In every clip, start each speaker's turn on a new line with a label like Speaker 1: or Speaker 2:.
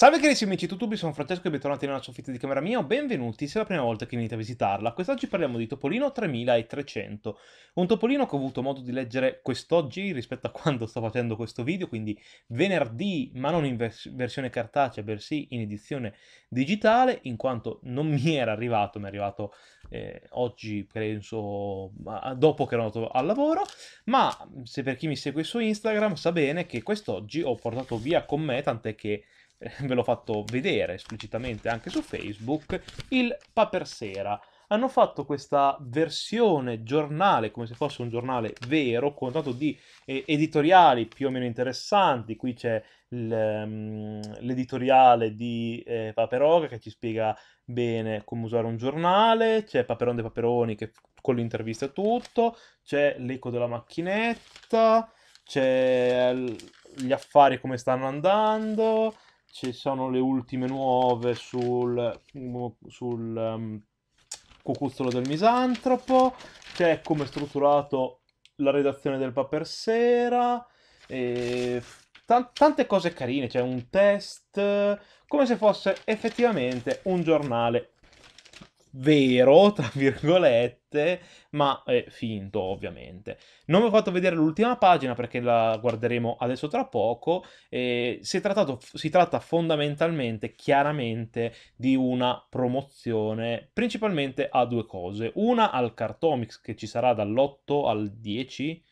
Speaker 1: Salve carissimi amici di YouTube, sono Francesco e bentornati nella soffitta di camera mia, benvenuti se è la prima volta che venite a visitarla. Quest'oggi parliamo di Topolino 3300, un Topolino che ho avuto modo di leggere quest'oggi rispetto a quando sto facendo questo video, quindi venerdì, ma non in vers versione cartacea, bensì in edizione digitale, in quanto non mi era arrivato, mi è arrivato eh, oggi, penso, dopo che ero andato al lavoro, ma se per chi mi segue su Instagram sa bene che quest'oggi ho portato via con me, tant'è che ve l'ho fatto vedere esplicitamente anche su Facebook, il Papersera. Hanno fatto questa versione giornale, come se fosse un giornale vero, con tanto di eh, editoriali più o meno interessanti. Qui c'è mm, l'editoriale di eh, Paperoga che ci spiega bene come usare un giornale, c'è Paperone dei Paperoni che con l'intervista è tutto, c'è l'eco della macchinetta, c'è gli affari come stanno andando, ci sono le ultime nuove sul, mm, sul um, cucuzzolo del misantropo, c'è come è strutturato la redazione del paper sera, e tante cose carine, c'è un test, come se fosse effettivamente un giornale vero, tra virgolette, ma è eh, finto ovviamente. Non vi ho fatto vedere l'ultima pagina perché la guarderemo adesso tra poco. Eh, si, trattato, si tratta fondamentalmente, chiaramente, di una promozione principalmente a due cose. Una al Cartomix che ci sarà dall'8 al 10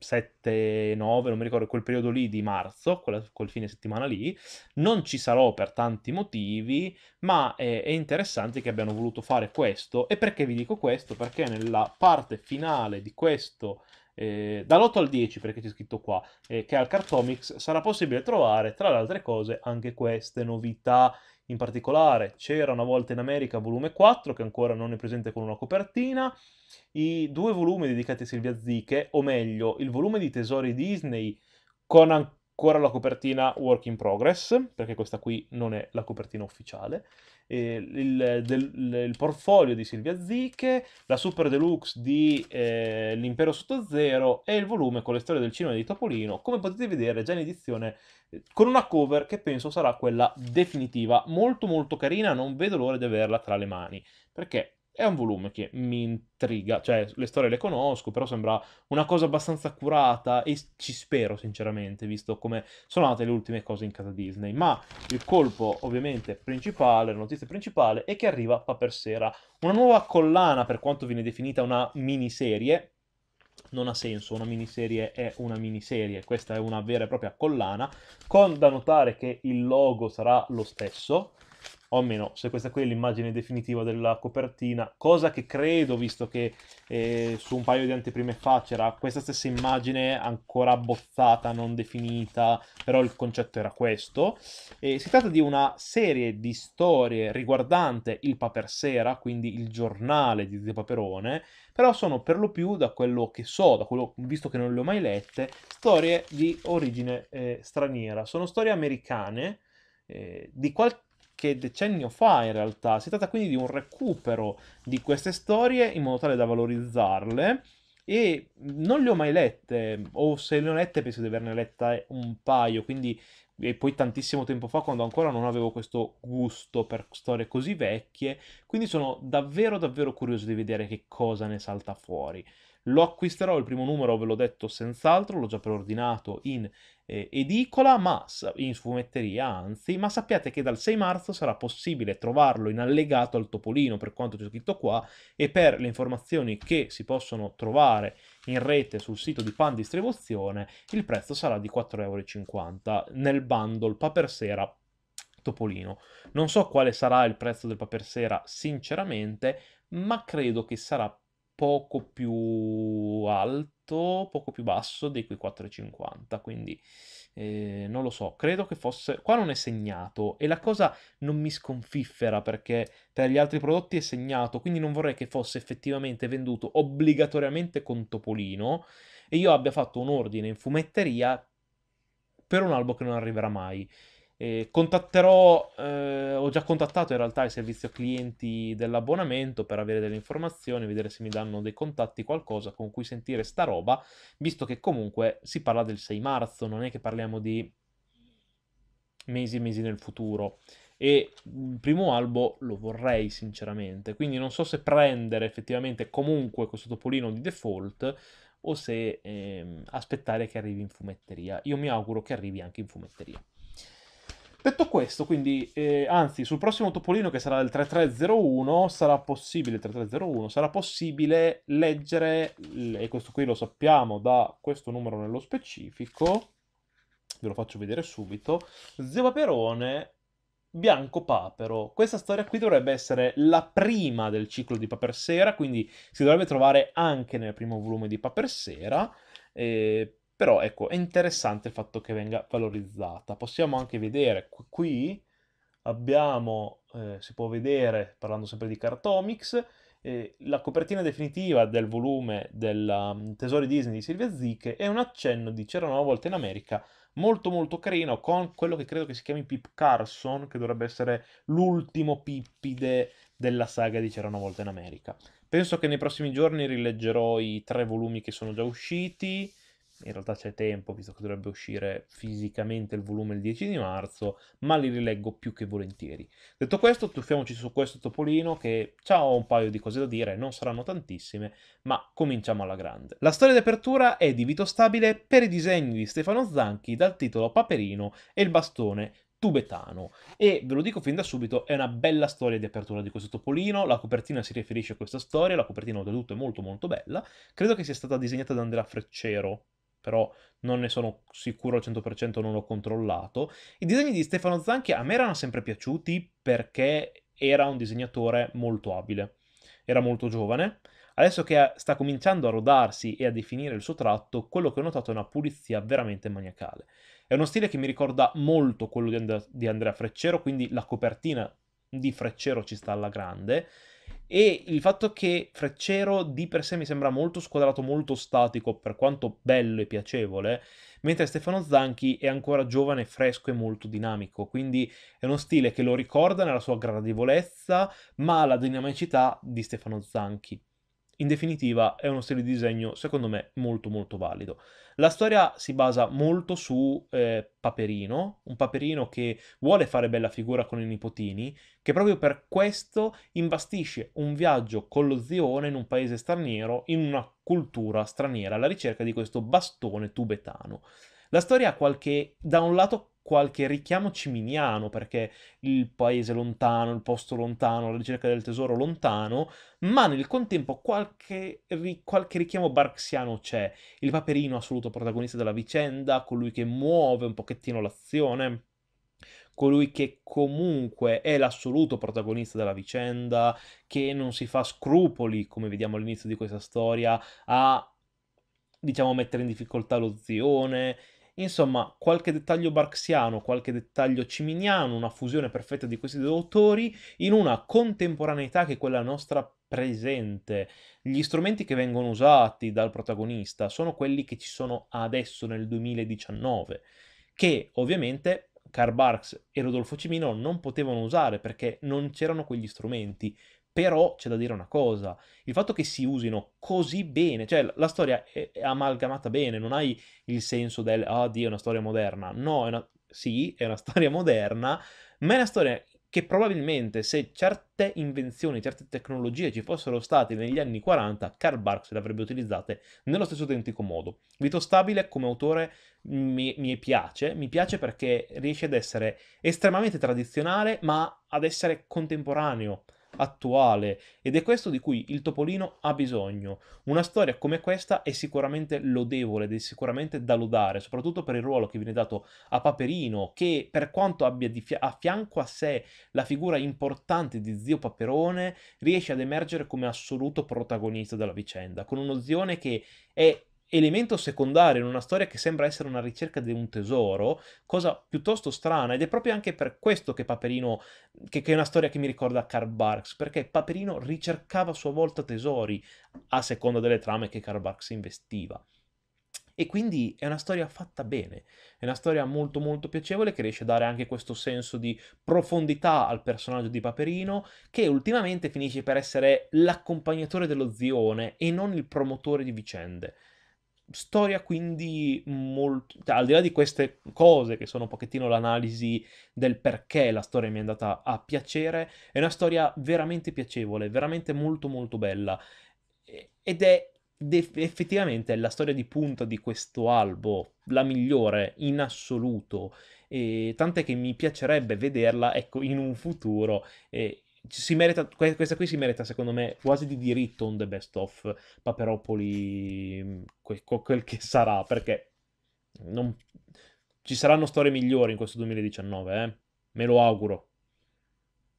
Speaker 1: 7-9, non mi ricordo, quel periodo lì di marzo, quella, quel fine settimana lì, non ci sarò per tanti motivi, ma è, è interessante che abbiano voluto fare questo. E perché vi dico questo? Perché nella parte finale di questo eh, dall'8 al 10 perché c'è scritto qua, eh, che al Cartomics sarà possibile trovare tra le altre cose anche queste novità in particolare c'era una volta in America volume 4 che ancora non è presente con una copertina, i due volumi dedicati a Silvia Ziche, o meglio il volume di Tesori Disney con ancora la copertina Work in Progress, perché questa qui non è la copertina ufficiale, eh, il, del, il, portfolio di Silvia Zicche, la Super Deluxe di eh, L'Impero Sotto Zero e il volume con le storie del cinema di Topolino, come potete vedere già in edizione eh, con una cover che penso sarà quella definitiva, molto molto carina, non vedo l'ora di averla tra le mani, perché è un volume che mi intriga, cioè le storie le conosco, però sembra una cosa abbastanza accurata e ci spero sinceramente, visto come sono andate le ultime cose in casa Disney. Ma il colpo ovviamente principale, la notizia principale, è che arriva Paper Sera, una nuova collana per quanto viene definita una miniserie, non ha senso, una miniserie è una miniserie, questa è una vera e propria collana, con da notare che il logo sarà lo stesso, o almeno se questa qui è l'immagine definitiva della copertina, cosa che credo, visto che eh, su un paio di anteprime fa c'era questa stessa immagine ancora bozzata, non definita, però il concetto era questo. Eh, si tratta di una serie di storie riguardante il Papersera, quindi il giornale di Zio Paperone, però sono per lo più, da quello che so, da quello, visto che non le ho mai lette, storie di origine eh, straniera. Sono storie americane, eh, di qualche qualche decennio fa in realtà. Si tratta quindi di un recupero di queste storie in modo tale da valorizzarle e non le ho mai lette, o se le ho lette penso di averne lette un paio, quindi e poi tantissimo tempo fa quando ancora non avevo questo gusto per storie così vecchie, quindi sono davvero davvero curioso di vedere che cosa ne salta fuori. Lo acquisterò il primo numero, ve l'ho detto senz'altro, l'ho già preordinato in eh, edicola, ma in sfumetteria anzi, ma sappiate che dal 6 marzo sarà possibile trovarlo in allegato al Topolino per quanto c'è scritto qua e per le informazioni che si possono trovare in rete sul sito di Pan Distribuzione il prezzo sarà di 4,50€ nel bundle papersera Topolino. Non so quale sarà il prezzo del papersera sinceramente, ma credo che sarà poco più alto, poco più basso di quei 4,50, quindi eh, non lo so, credo che fosse... qua non è segnato e la cosa non mi sconfiffera perché per gli altri prodotti è segnato, quindi non vorrei che fosse effettivamente venduto obbligatoriamente con Topolino e io abbia fatto un ordine in fumetteria per un albo che non arriverà mai. E contatterò, eh, ho già contattato in realtà il servizio clienti dell'abbonamento per avere delle informazioni, vedere se mi danno dei contatti, qualcosa con cui sentire sta roba, visto che comunque si parla del 6 marzo, non è che parliamo di mesi e mesi nel futuro. E il mm, primo albo lo vorrei sinceramente, quindi non so se prendere effettivamente comunque questo topolino di default o se eh, aspettare che arrivi in fumetteria. Io mi auguro che arrivi anche in fumetteria. Detto questo, quindi, eh, anzi, sul prossimo topolino che sarà il 3301 sarà possibile, 3301, sarà possibile leggere, e questo qui lo sappiamo da questo numero nello specifico, ve lo faccio vedere subito, Zio Paperone Bianco Papero. Questa storia qui dovrebbe essere la prima del ciclo di Papersera, quindi si dovrebbe trovare anche nel primo volume di Papersera, Eh, però ecco, è interessante il fatto che venga valorizzata. Possiamo anche vedere qui abbiamo, eh, si può vedere, parlando sempre di Cartomics, eh, la copertina definitiva del volume del um, mm, Tesori Disney di Silvia Zicche è un accenno di C'era una volta in America, molto molto carino, con quello che credo che si chiami Pip Carson, che dovrebbe essere l'ultimo pippide della saga di C'era una volta in America. Penso che nei prossimi giorni rileggerò i tre volumi che sono già usciti, in realtà c'è tempo, visto che dovrebbe uscire fisicamente il volume il 10 di marzo, ma li rileggo più che volentieri. Detto questo, tuffiamoci su questo topolino che ciao, un paio di cose da dire, non saranno tantissime, ma cominciamo alla grande. La storia d'apertura è di Vito Stabile per i disegni di Stefano Zanchi dal titolo Paperino e il bastone tubetano e ve lo dico fin da subito è una bella storia di apertura di questo topolino la copertina si riferisce a questa storia la copertina oltretutto è molto molto bella credo che sia stata disegnata da Andrea Freccero però non ne sono sicuro al 100%, non l'ho controllato. I disegni di Stefano Zanchi a me erano sempre piaciuti perché era un disegnatore molto abile, era molto giovane. Adesso che sta cominciando a rodarsi e a definire il suo tratto, quello che ho notato è una pulizia veramente maniacale. È uno stile che mi ricorda molto quello di, And- di Andrea Freccero, quindi la copertina di Freccero ci sta alla grande, e il fatto che Freccero di per sé mi sembra molto squadrato, molto statico, per quanto bello e piacevole, mentre Stefano Zanchi è ancora giovane, fresco e molto dinamico. Quindi è uno stile che lo ricorda nella sua gradevolezza, ma la dinamicità di Stefano Zanchi. In definitiva è uno stile di disegno secondo me molto molto valido. La storia si basa molto su eh, Paperino, un Paperino che vuole fare bella figura con i nipotini, che proprio per questo imbastisce un viaggio con lo zione in un paese straniero, in una cultura straniera, alla ricerca di questo bastone tubetano. La storia ha qualche, da un lato, qualche richiamo ciminiano, perché il paese lontano, il posto lontano, la ricerca del tesoro lontano, ma nel contempo qualche, ri- qualche richiamo barxiano c'è. Il paperino assoluto protagonista della vicenda, colui che muove un pochettino l'azione colui che comunque è l'assoluto protagonista della vicenda, che non si fa scrupoli, come vediamo all'inizio di questa storia, a diciamo mettere in difficoltà lo zione, Insomma, qualche dettaglio barxiano, qualche dettaglio ciminiano, una fusione perfetta di questi due autori in una contemporaneità che è quella nostra presente. Gli strumenti che vengono usati dal protagonista sono quelli che ci sono adesso nel 2019, che ovviamente Karl Barks e Rodolfo Cimino non potevano usare perché non c'erano quegli strumenti. Però c'è da dire una cosa, il fatto che si usino così bene, cioè la storia è, è amalgamata bene, non hai il senso del, ah oh, Dio, è una storia moderna. No, è una, sì, è una storia moderna, ma è una storia che probabilmente se certe invenzioni, certe tecnologie ci fossero state negli anni 40, Karl Barks le avrebbe utilizzate nello stesso identico modo. Vito Stabile come autore mi, mi, piace, mi piace perché riesce ad essere estremamente tradizionale, ma ad essere contemporaneo, attuale ed è questo di cui il Topolino ha bisogno. Una storia come questa è sicuramente lodevole ed è sicuramente da lodare, soprattutto per il ruolo che viene dato a Paperino, che per quanto abbia fia a fianco a sé la figura importante di zio Paperone, riesce ad emergere come assoluto protagonista della vicenda, con uno zione che è elemento secondario in una storia che sembra essere una ricerca di un tesoro, cosa piuttosto strana ed è proprio anche per questo che Paperino, che, che, è una storia che mi ricorda Karl Barks, perché Paperino ricercava a sua volta tesori a seconda delle trame che Karl Barks investiva. E quindi è una storia fatta bene, è una storia molto molto piacevole che riesce a dare anche questo senso di profondità al personaggio di Paperino, che ultimamente finisce per essere l'accompagnatore dello zione e non il promotore di vicende storia quindi molto... Cioè, al di là di queste cose che sono un pochettino l'analisi del perché la storia mi è andata a piacere, è una storia veramente piacevole, veramente molto molto bella. Ed è effettivamente la storia di punta di questo albo, la migliore in assoluto, e tant'è che mi piacerebbe vederla, ecco, in un futuro eh, merita, questa qui si merita, secondo me, quasi di diritto un The Best of Paperopoli, mm, quel che sarà, perché non... ci saranno storie migliori in questo 2019, eh? me lo auguro.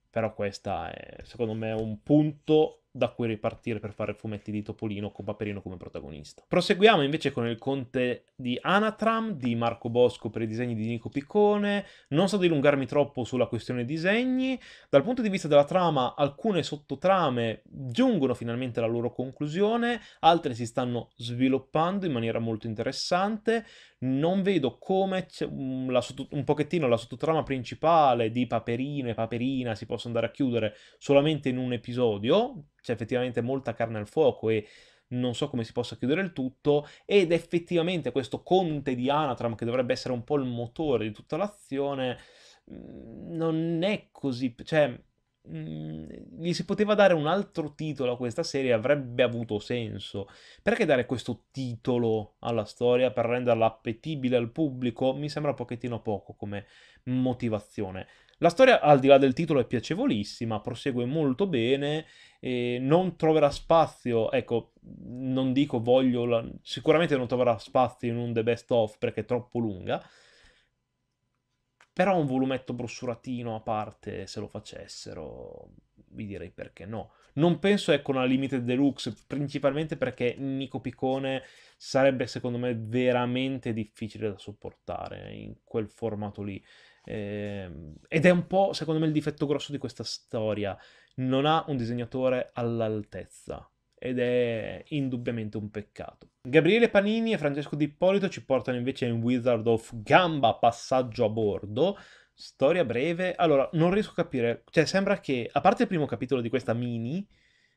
Speaker 1: Però questa è, secondo me, un punto da cui ripartire per fare fumetti di Topolino con Paperino come protagonista. Proseguiamo invece con il Conte di Anatram di Marco Bosco per i disegni di Nico Piccone. Non so dilungarmi troppo sulla questione disegni. Dal punto di vista della trama, alcune sottotrame giungono finalmente alla loro conclusione, altre si stanno sviluppando in maniera molto interessante. Non vedo come sotto, un pochettino la sottotrama principale di Paperino e Paperina si possa andare a chiudere solamente in un episodio, c'è effettivamente molta carne al fuoco e non so come si possa chiudere il tutto, ed effettivamente questo conte di Anatram, che dovrebbe essere un po' il motore di tutta l'azione, mm, non è così... cioè Mm, gli si poteva dare un altro titolo a questa serie avrebbe avuto senso. Perché dare questo titolo alla storia per renderla appetibile al pubblico mi sembra un pochettino poco come motivazione. La storia, al di là del titolo, è piacevolissima, prosegue molto bene, non troverà spazio, ecco, non dico voglio, la... sicuramente non troverà spazio in un The Best Of perché è troppo lunga, però un volumetto brossuratino a parte, se lo facessero, vi direi perché no. Non penso ecco una Limited Deluxe, principalmente perché Nico Picone sarebbe secondo me veramente difficile da sopportare in quel formato lì. Eh, ed è un po' secondo me il difetto grosso di questa storia, non ha un disegnatore all'altezza ed è indubbiamente un peccato. Gabriele Panini e Francesco Di Ippolito ci portano invece in Wizard of Gamba, passaggio a bordo, storia breve. Allora, non riesco a capire, cioè sembra che, a parte il primo capitolo di questa mini,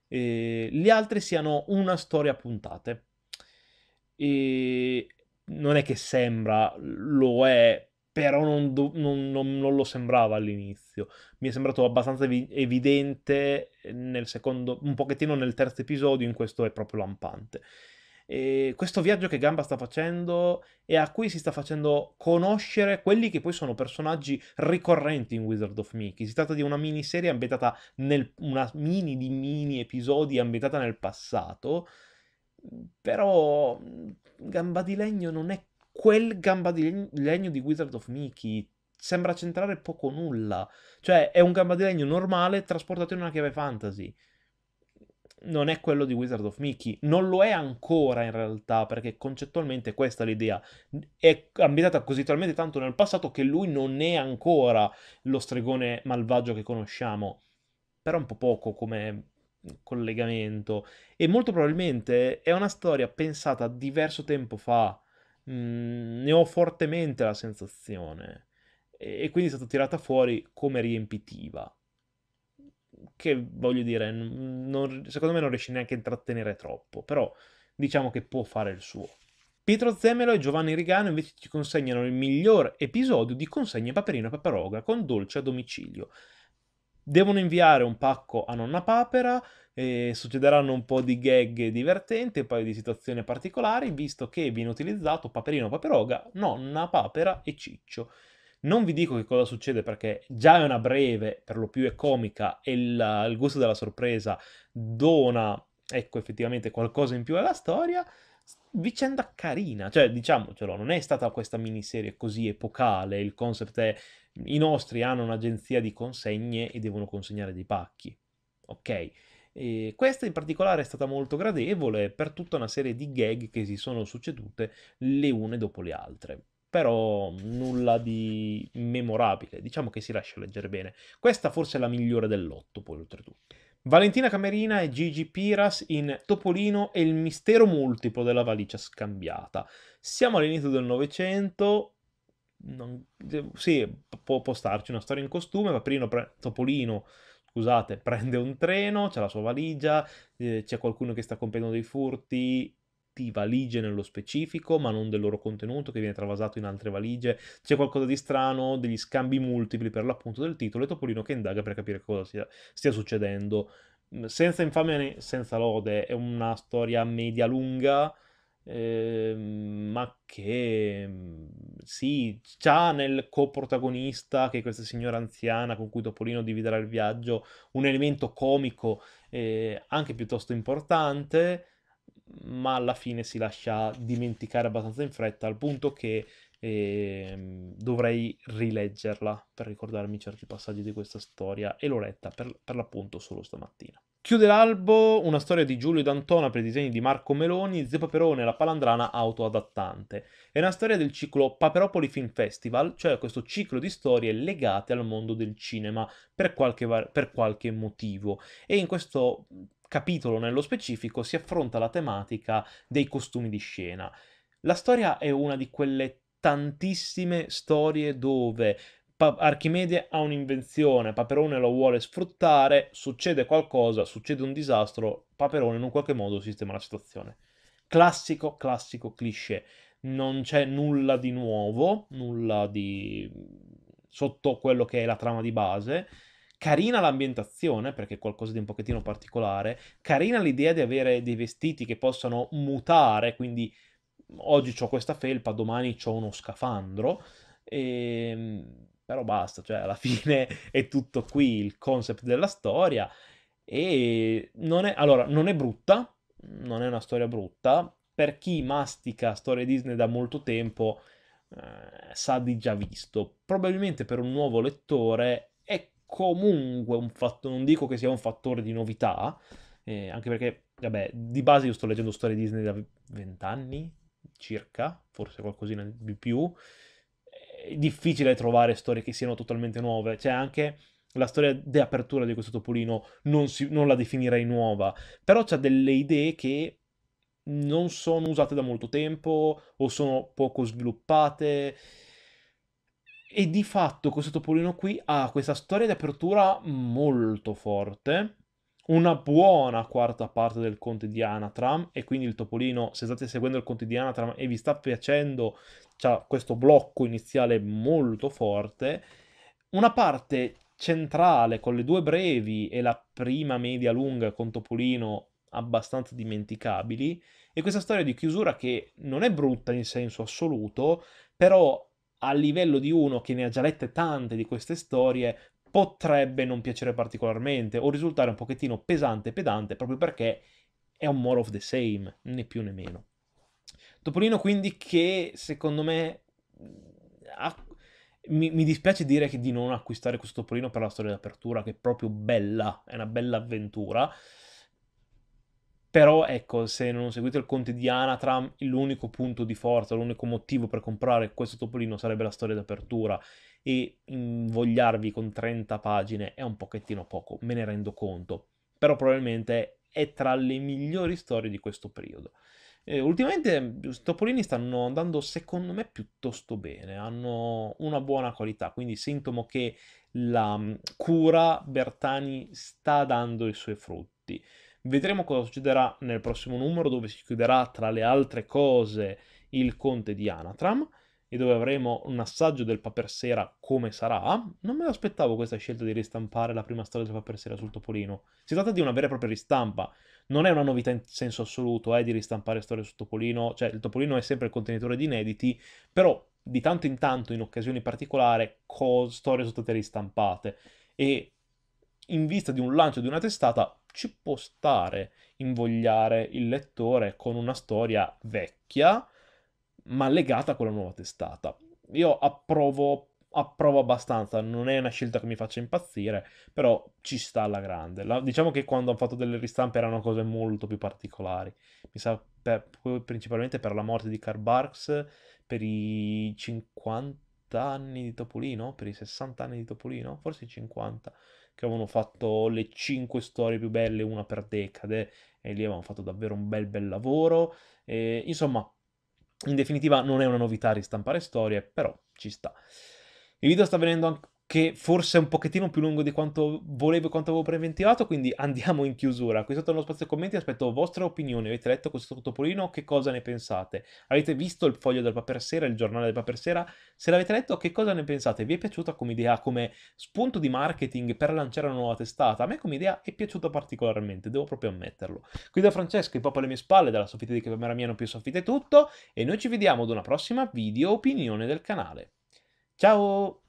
Speaker 1: eh, le altre siano una storia a puntate. E non è che sembra, lo è però non, do, non, non, non, lo sembrava all'inizio. Mi è sembrato abbastanza evidente eh, nel secondo, un pochettino nel terzo episodio, in questo è proprio lampante. E questo viaggio che Gamba sta facendo e a cui si sta facendo conoscere quelli che poi sono personaggi ricorrenti in Wizard of Mickey. Si tratta di una miniserie ambientata nel una mini di mini episodi ambientata nel passato, però mm, Gamba di Legno non è quel gamba di legno di Wizard of Mickey sembra centrare poco nulla. Cioè, è un gamba di legno normale trasportato in una chiave fantasy. Non è quello di Wizard of Mickey. Non lo è ancora in realtà, perché concettualmente questa è l'idea. È ambientata così talmente tanto nel passato che lui non è ancora lo stregone malvagio che conosciamo. Però è un po' poco come collegamento. E molto probabilmente è una storia pensata diverso tempo fa mh, mm, ne ho fortemente la sensazione. E, e quindi è stata tirata fuori come riempitiva. Che voglio dire, non, secondo me non riesce neanche a intrattenere troppo, però diciamo che può fare il suo. Pietro Zemelo e Giovanni Rigano invece ci consegnano il miglior episodio di Consegne Paperino e Paparoga con dolce a domicilio. Devono inviare un pacco a nonna papera, eh, succederanno un po' di gag divertenti, un paio di situazioni particolari, visto che viene utilizzato paperino paperoga, nonna papera e ciccio. Non vi dico che cosa succede perché già è una breve, per lo più è comica e il, il gusto della sorpresa dona, ecco, effettivamente qualcosa in più alla storia vicenda carina, cioè diciamocelo, non è stata questa miniserie così epocale, il concept è i nostri hanno un'agenzia di consegne e devono consegnare dei pacchi. Ok? E questa in particolare è stata molto gradevole per tutta una serie di gag che si sono succedute le une dopo le altre. Però nulla di memorabile, diciamo che si lascia leggere bene. Questa forse è la migliore dell'otto, poi oltretutto. Valentina Camerina e Gigi Piras in Topolino e il mistero multiplo della valigia scambiata. Siamo all'inizio del Novecento, non, sì, può, può, starci una storia in costume, Paperino pre, Topolino scusate, prende un treno, c'è la sua valigia, eh, c'è qualcuno che sta compiendo dei furti di valigie nello specifico, ma non del loro contenuto che viene travasato in altre valigie, c'è qualcosa di strano, degli scambi multipli per l'appunto del titolo e Topolino che indaga per capire cosa sia, stia succedendo. Mm, senza infamia né senza lode, è una storia media lunga, Ehm, ma che mhmm, sì, c'ha nel coprotagonista, che è questa signora anziana con cui Topolino dividerà il viaggio, un elemento comico eh, anche piuttosto importante, ma alla fine si lascia dimenticare abbastanza in fretta, al punto che eh, dovrei rileggerla per ricordarmi certi passaggi di questa storia, e l'ho letta per, per l'appunto solo stamattina. Chiude l'albo una storia di Giulio D'Antona per i disegni di Marco Meloni, Zio Paperone, la palandrana autoadattante. È una storia del ciclo Paperopoli Film Festival, cioè questo ciclo di storie legate al mondo del cinema per qualche, per qualche motivo. E in questo capitolo nello specifico si affronta la tematica dei costumi di scena. La storia è una di quelle tantissime storie dove pa- Archimede ha un'invenzione, Paperone lo vuole sfruttare, succede qualcosa, succede un disastro, Paperone in un qualche modo sistema la situazione. Classico, classico cliché. Non c'è nulla di nuovo, nulla di sotto quello che è la trama di base. Carina l'ambientazione, perché è qualcosa di un pochettino particolare. Carina l'idea di avere dei vestiti che possano mutare, quindi oggi ho questa felpa, domani ho uno scafandro. E ehm, però basta, cioè alla fine è tutto qui il concept della storia e non è, allora, non è brutta, non è una storia brutta, per chi mastica storie Disney da molto tempo eh, sa di già visto, probabilmente per un nuovo lettore è comunque un fatto, non dico che sia un fattore di novità, eh, anche perché, vabbè, di base io sto leggendo storie Disney da vent'anni circa, forse qualcosina di più, difficile trovare storie che siano totalmente nuove, C'è cioè, anche la storia di apertura di questo Topolino non, si, non la definirei nuova, però c'ha delle idee che non sono usate da molto tempo o sono poco sviluppate. E di fatto questo Topolino qui ha questa storia di apertura molto forte, una buona quarta parte del Conte di Anatram e quindi il Topolino, se state seguendo il Conte di Anatram e vi sta piacendo, ha questo blocco iniziale molto forte, una parte centrale con le due brevi e la prima media lunga con Topolino abbastanza dimenticabili e questa storia di chiusura che non è brutta in senso assoluto, però a livello di uno che ne ha già lette tante di queste storie potrebbe non piacere particolarmente o risultare un pochettino pesante e pedante proprio perché è un more of the same, né più né meno. Topolino quindi che secondo me ha... mi, mi, dispiace dire che di non acquistare questo Topolino per la storia d'apertura che è proprio bella, è una bella avventura. Però ecco, se non seguite il conte di Anatram, l'unico punto di forza, l'unico motivo per comprare questo Topolino sarebbe la storia d'apertura e invogliarvi con 30 pagine è un pochettino poco, me ne rendo conto. Però probabilmente è tra le migliori storie di questo periodo. Eh, ultimamente Topolini stanno andando secondo me piuttosto bene, hanno una buona qualità, quindi sintomo che la cura Bertani sta dando i suoi frutti. Vedremo cosa succederà nel prossimo numero dove si chiuderà tra le altre cose il conte di Anatram e dove avremo un assaggio del Papersera come sarà, non me l'aspettavo questa scelta di ristampare la prima storia del Papersera sul Topolino. Si tratta di una vera e propria ristampa, non è una novità in senso assoluto eh, di ristampare storie su Topolino, cioè il Topolino è sempre il contenitore di inediti, però di tanto in tanto, in occasioni particolari, cos- storie sono state ristampate e in vista di un lancio di una testata ci può stare invogliare il lettore con una storia vecchia ma legata a quella nuova testata. Io approvo approvo abbastanza, non è una scelta che mi faccia impazzire, però ci sta alla grande. La, diciamo che quando hanno fatto delle ristampe erano cose molto più particolari, mi sa per, principalmente per la morte di Karl Barks, per i 50 anni di Topolino, per i 60 anni di Topolino, forse i 50, che avevano fatto le 5 storie più belle, una per decade, e lì avevano fatto davvero un bel bel lavoro, e, insomma... In definitiva non è una novità ristampare storie, però ci sta. Il video sta venendo anche forse un pochettino più lungo di quanto volevo e quanto avevo preventivato, quindi andiamo in chiusura. Qui sotto nello spazio commenti aspetto vostre opinioni. Avete letto questo topolino? Che cosa ne pensate? Avete visto il foglio del Paper Sera, il giornale del Paper Sera? Se l'avete letto, che cosa ne pensate? Vi è piaciuta come idea, come spunto di marketing per lanciare una nuova testata? A me come idea è piaciuta particolarmente, devo proprio ammetterlo. Qui da Francesco, il proprio alle mie spalle, dalla soffitta di che Camera mia non più soffitta è tutto, e noi ci vediamo ad una prossima video opinione del canale. Chao.